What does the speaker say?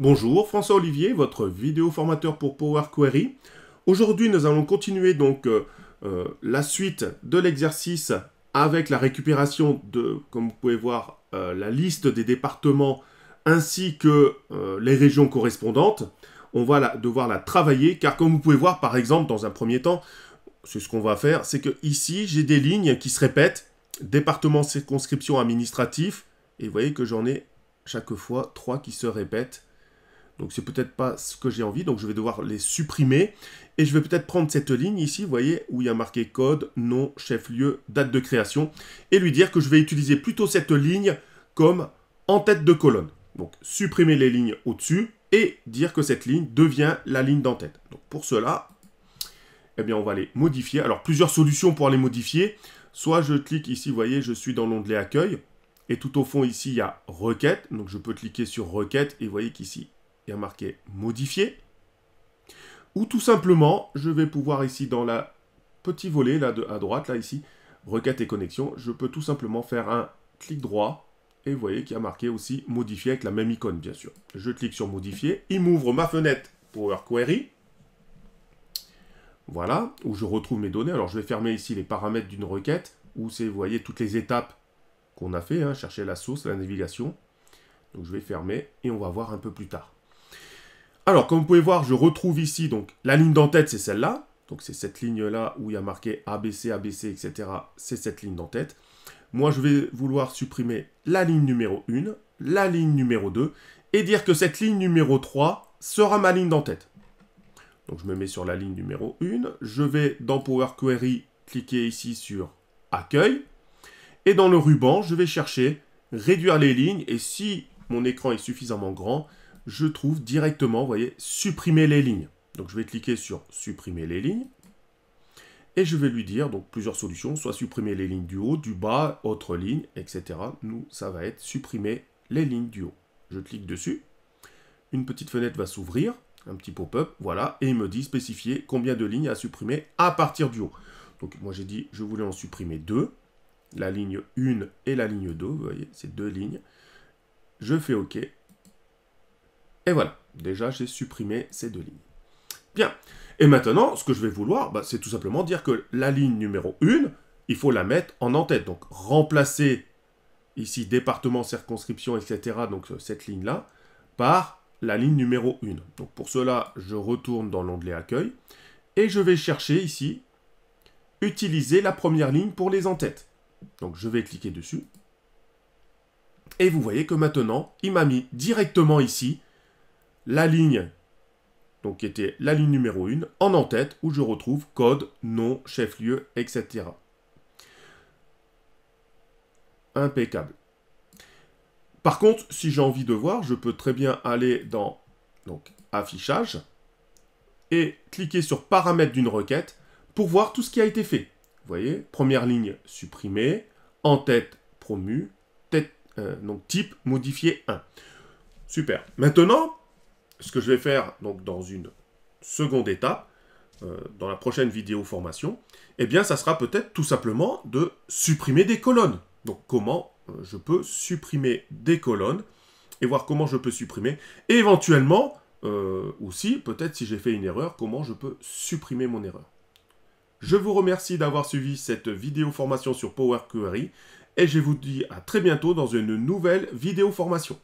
Bonjour, François Olivier, votre vidéo formateur pour Power Query. Aujourd'hui, nous allons continuer donc euh, euh, la suite de l'exercice avec la récupération de, comme vous pouvez voir, euh, la liste des départements ainsi que les régions correspondantes. On va devoir la travailler car comme vous pouvez voir, par exemple, dans un premier temps, c'est ce qu'on va faire, c'est que ici, j'ai des lignes qui se répètent. Département circonscription administratif. Et vous voyez que j'en ai chaque fois trois qui se répètent donc c'est peut-être pas ce que j'ai envie, donc je vais devoir les supprimer. Et je vais peut-être prendre cette ligne ici, vous voyez, où il y a marqué code, nom, chef-lieu, date de création, et lui dire que je vais utiliser plutôt cette ligne comme en tête de colonne. Donc supprimer les lignes au-dessus et dire que cette ligne devient la ligne d'en-tête. Donc pour cela, eh bien on va les modifier. Alors plusieurs solutions pour les modifier. Soit je clique ici, vous voyez, je suis dans l'onglet accueil. Et tout au fond ici, il y a requête. Donc je peux cliquer sur requête et vous voyez qu'ici, il y a marqué modifier. Ou tout simplement, je vais pouvoir ici dans la petit volet là de, à droite, là ici, requête et connexion, je peux tout simplement faire un clic droit et voyez qu'il y a marqué aussi modifier avec la même icône bien sûr. Je clique sur modifier, il m'ouvre ma fenêtre Power Query. Voilà, où je retrouve mes données. Alors je vais fermer ici les paramètres d'une requête, où c'est, vous voyez, toutes les étapes qu'on a fait, hein. chercher la source, la navigation. Donc je vais fermer et on va voir un peu plus tard. Alors, comme vous pouvez voir, je retrouve ici donc la ligne d'entête, c'est celle-là. Donc, c'est cette ligne-là où il y a marqué ABC, ABC, etc. C'est cette ligne d'entête. Moi, je vais vouloir supprimer la ligne numéro 1, la ligne numéro 2, et dire que cette ligne numéro 3 sera ma ligne d'entête. Donc, je me mets sur la ligne numéro 1. Je vais dans Power Query cliquer ici sur Accueil. Et dans le ruban, je vais chercher Réduire les lignes. Et si mon écran est suffisamment grand, je trouve directement, vous voyez, supprimer les lignes. Donc je vais cliquer sur supprimer les lignes. Et je vais lui dire donc plusieurs solutions, soit supprimer les lignes du haut, du bas, autre ligne, etc. Nous, ça va être supprimer les lignes du haut. Je clique dessus. Une petite fenêtre va s'ouvrir, un petit pop-up, voilà, et il me dit spécifier combien de lignes à supprimer à partir du haut. Donc moi j'ai dit, je voulais en supprimer deux, la ligne 1 et la ligne 2, vous voyez, c'est deux lignes. Je fais OK, et voilà, déjà j'ai supprimé ces deux lignes. Bien, et maintenant, ce que je vais vouloir, bah, c'est tout simplement dire que la ligne numéro 1, il faut la mettre en entête. Donc remplacer ici département, circonscription, etc., donc euh, cette ligne-là, par la ligne numéro 1. Donc pour cela, je retourne dans l'onglet accueil, et je vais chercher ici, utiliser la première ligne pour les en-têtes. Donc je vais cliquer dessus, et vous voyez que maintenant, il m'a mis directement ici la ligne, donc qui était la ligne numéro 1, en en-tête, où je retrouve code, nom, chef-lieu, etc. Impeccable. Par contre, si j'ai envie de voir, je peux très bien aller dans donc, affichage et cliquer sur paramètres d'une requête pour voir tout ce qui a été fait. Vous voyez, première ligne supprimée, en tête promu, tête, euh, donc type modifié 1. Super. Maintenant, ce que je vais faire donc dans une seconde étape, euh, dans la prochaine vidéo formation, eh bien ça sera peut-être tout simplement de supprimer des colonnes. Donc comment euh, je peux supprimer des colonnes et voir comment je peux supprimer, et éventuellement euh, aussi peut-être si j'ai fait une erreur, comment je peux supprimer mon erreur. Je vous remercie d'avoir suivi cette vidéo formation sur Power Query et je vous dis à très bientôt dans une nouvelle vidéo formation.